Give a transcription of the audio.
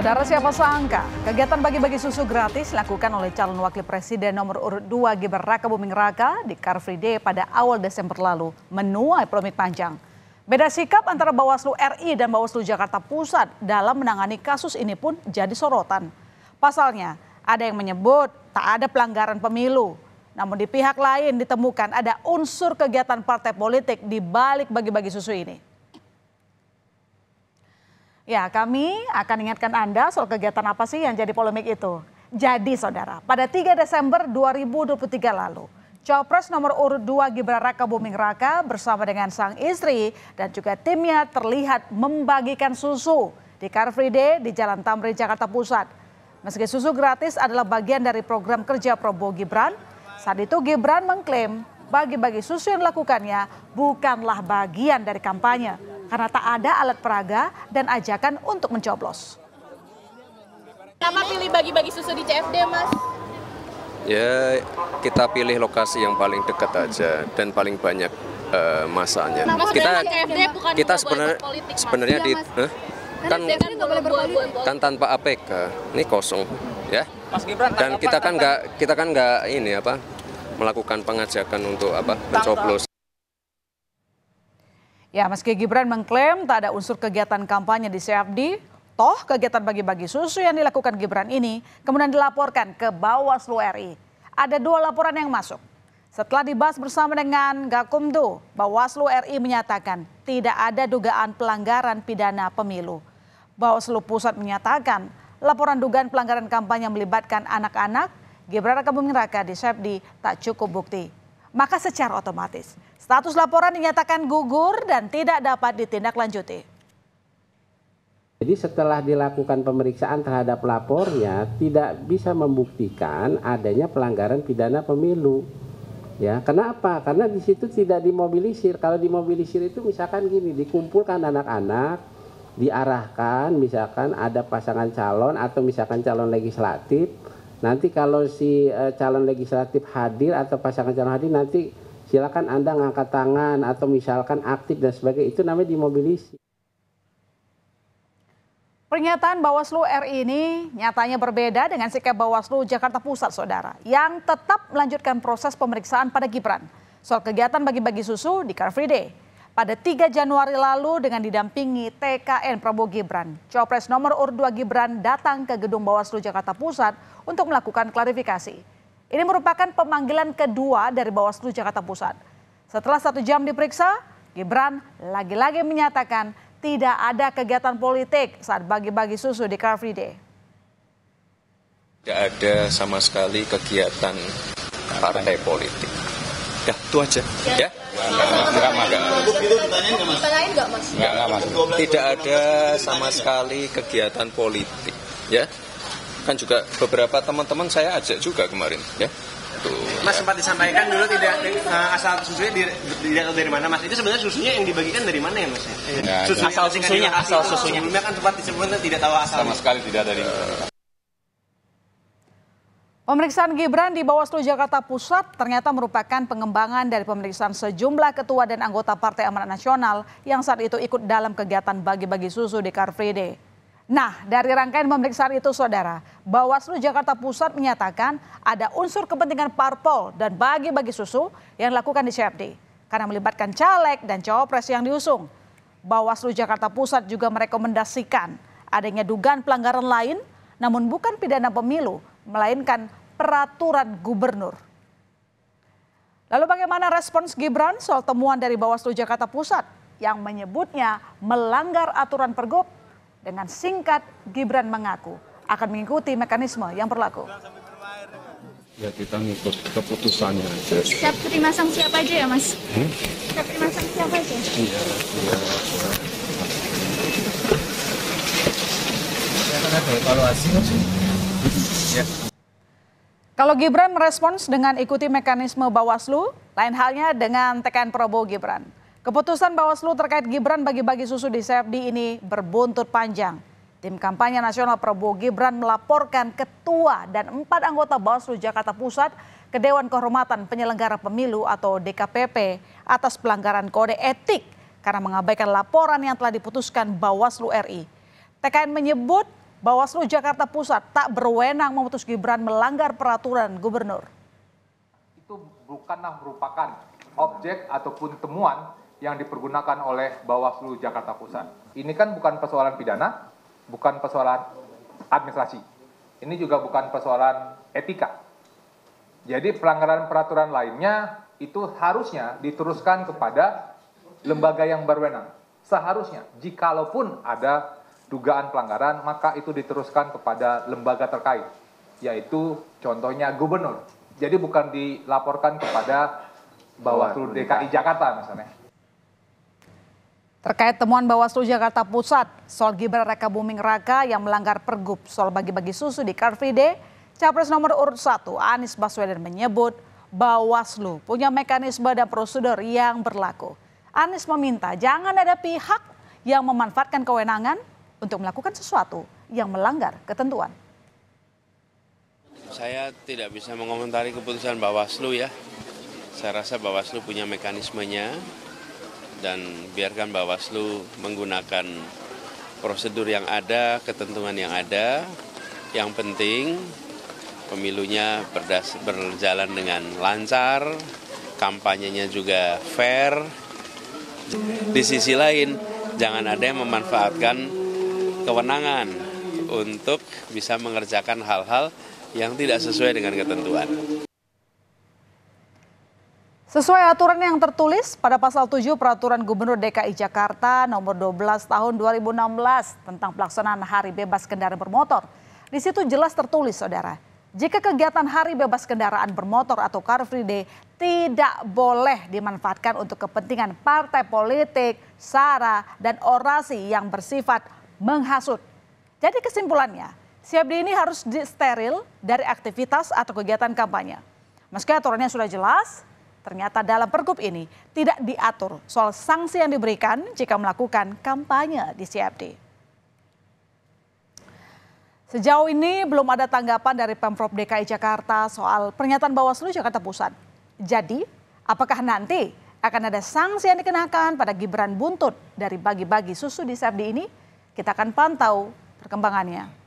Saudara siapa sangka, kegiatan bagi-bagi susu gratis dilakukan oleh calon wakil presiden nomor urut 2 Gibran Raka Buming Raka di Car Free Day pada awal Desember lalu menuai polemik panjang. Beda sikap antara Bawaslu RI dan Bawaslu Jakarta Pusat dalam menangani kasus ini pun jadi sorotan. Pasalnya, ada yang menyebut tak ada pelanggaran pemilu. Namun di pihak lain ditemukan ada unsur kegiatan partai politik di balik bagi-bagi susu ini. Ya, kami akan ingatkan Anda soal kegiatan apa sih yang jadi polemik itu. Jadi saudara, pada 3 Desember 2023 lalu, Cawapres nomor urut 2 Gibran Raka Buming Raka bersama dengan sang istri dan juga timnya terlihat membagikan susu di Car Free Day di Jalan Tamrin, Jakarta Pusat. Meski susu gratis adalah bagian dari program kerja Prabowo Gibran, saat itu Gibran mengklaim bagi-bagi susu yang dilakukannya bukanlah bagian dari kampanye karena tak ada alat peraga dan ajakan untuk mencoblos. Kenapa pilih bagi-bagi susu di CFD, Mas? Ya, kita pilih lokasi yang paling dekat aja dan paling banyak uh, masanya. Mas, kita CFD bukan kita sebenarnya politik, mas. sebenarnya iya, di eh, kan kan, kan tanpa APK ini kosong ya. Mas Gibran, dan kita kan nggak kita kan nggak ini apa melakukan pengajakan untuk apa mencoblos. Ya, meski Gibran mengklaim tak ada unsur kegiatan kampanye di CFD, toh kegiatan bagi-bagi susu yang dilakukan Gibran ini kemudian dilaporkan ke Bawaslu RI. Ada dua laporan yang masuk. Setelah dibahas bersama dengan Gakumdu, Bawaslu RI menyatakan tidak ada dugaan pelanggaran pidana pemilu. Bawaslu Pusat menyatakan laporan dugaan pelanggaran kampanye melibatkan anak-anak, Gibran akan Buming di SEPDI tak cukup bukti maka secara otomatis status laporan dinyatakan gugur dan tidak dapat ditindaklanjuti. Jadi setelah dilakukan pemeriksaan terhadap lapornya tidak bisa membuktikan adanya pelanggaran pidana pemilu. Ya, kenapa? Karena di situ tidak dimobilisir. Kalau dimobilisir itu misalkan gini, dikumpulkan anak-anak, diarahkan misalkan ada pasangan calon atau misalkan calon legislatif Nanti kalau si uh, calon legislatif hadir atau pasangan calon hadir nanti silakan Anda ngangkat tangan atau misalkan aktif dan sebagainya itu namanya dimobilisasi. Pernyataan Bawaslu RI ini nyatanya berbeda dengan sikap Bawaslu Jakarta Pusat, Saudara, yang tetap melanjutkan proses pemeriksaan pada Gibran soal kegiatan bagi-bagi susu di Car Free Day pada 3 Januari lalu dengan didampingi TKN Prabowo Gibran. Cawapres nomor urut 2 Gibran datang ke gedung Bawaslu Jakarta Pusat untuk melakukan klarifikasi. Ini merupakan pemanggilan kedua dari Bawaslu Jakarta Pusat. Setelah satu jam diperiksa, Gibran lagi-lagi menyatakan tidak ada kegiatan politik saat bagi-bagi susu di Car Free Day. Tidak ada sama sekali kegiatan partai politik. Ya, itu aja. Ya. ya enggak mas tidak ada sama sekali kegiatan politik ya kan juga beberapa teman-teman saya ajak juga kemarin ya Tuh, ya. mas sempat disampaikan dulu tidak uh, asal susunya di, tahu dari mana mas itu sebenarnya susunya yang dibagikan dari mana ya mas ya, susunya, asal susunya asal susunya sebelumnya kan sempat disebutkan tidak tahu asal sama sekali tidak dari uh, eh, Pemeriksaan Gibran di Bawaslu Jakarta Pusat ternyata merupakan pengembangan dari pemeriksaan sejumlah ketua dan anggota Partai Amanat Nasional yang saat itu ikut dalam kegiatan bagi-bagi susu di Car Free Day. Nah, dari rangkaian pemeriksaan itu saudara, Bawaslu Jakarta Pusat menyatakan ada unsur kepentingan parpol dan bagi-bagi susu yang dilakukan di CFD karena melibatkan caleg dan cawapres yang diusung. Bawaslu Jakarta Pusat juga merekomendasikan adanya dugaan pelanggaran lain namun bukan pidana pemilu, melainkan peraturan gubernur. Lalu bagaimana respons Gibran soal temuan dari Bawaslu Jakarta Pusat yang menyebutnya melanggar aturan pergub? Dengan singkat, Gibran mengaku akan mengikuti mekanisme yang berlaku. Ya kita ngikut keputusannya Siap terima sanksi apa aja ya mas? Hmm? Siap terima sanksi apa aja? Iya, iya. Ya, kan ada evaluasi mas. Hmm? Ya. Kalau Gibran merespons dengan ikuti mekanisme Bawaslu, lain halnya dengan tekan Prabowo Gibran. Keputusan Bawaslu terkait Gibran bagi-bagi susu di CFD ini berbuntut panjang. Tim kampanye nasional Prabowo Gibran melaporkan ketua dan empat anggota Bawaslu Jakarta Pusat ke Dewan Kehormatan Penyelenggara Pemilu atau DKPP atas pelanggaran kode etik karena mengabaikan laporan yang telah diputuskan Bawaslu RI. TKN menyebut Bawaslu Jakarta Pusat tak berwenang memutus Gibran melanggar peraturan gubernur. Itu bukanlah merupakan objek ataupun temuan yang dipergunakan oleh Bawaslu Jakarta Pusat. Ini kan bukan persoalan pidana, bukan persoalan administrasi. Ini juga bukan persoalan etika. Jadi pelanggaran peraturan lainnya itu harusnya diteruskan kepada lembaga yang berwenang. Seharusnya, jikalaupun ada dugaan pelanggaran, maka itu diteruskan kepada lembaga terkait, yaitu contohnya gubernur. Jadi bukan dilaporkan kepada Bawaslu DKI Jakarta misalnya. Terkait temuan Bawaslu Jakarta Pusat soal Gibran Raka Buming Raka yang melanggar pergub soal bagi-bagi susu di Car Free Day, Capres nomor urut 1 Anies Baswedan menyebut Bawaslu punya mekanisme dan prosedur yang berlaku. Anies meminta jangan ada pihak yang memanfaatkan kewenangan untuk melakukan sesuatu yang melanggar ketentuan. Saya tidak bisa mengomentari keputusan Bawaslu ya. Saya rasa Bawaslu punya mekanismenya dan biarkan Bawaslu menggunakan prosedur yang ada, ketentuan yang ada. Yang penting pemilunya berdas berjalan dengan lancar, kampanyenya juga fair. Di sisi lain, jangan ada yang memanfaatkan kewenangan untuk bisa mengerjakan hal-hal yang tidak sesuai dengan ketentuan. Sesuai aturan yang tertulis pada pasal 7 Peraturan Gubernur DKI Jakarta nomor 12 tahun 2016 tentang pelaksanaan hari bebas kendaraan bermotor. Di situ jelas tertulis Saudara, jika kegiatan hari bebas kendaraan bermotor atau Car Free Day tidak boleh dimanfaatkan untuk kepentingan partai politik, sara, dan orasi yang bersifat menghasut. Jadi kesimpulannya, CFD ini harus steril dari aktivitas atau kegiatan kampanye. Meski aturannya sudah jelas, ternyata dalam pergub ini tidak diatur soal sanksi yang diberikan jika melakukan kampanye di CFD. Sejauh ini belum ada tanggapan dari Pemprov DKI Jakarta soal pernyataan Bawaslu Jakarta Pusat. Jadi, apakah nanti akan ada sanksi yang dikenakan pada Gibran Buntut dari bagi-bagi susu di CFD ini? Kita akan pantau perkembangannya.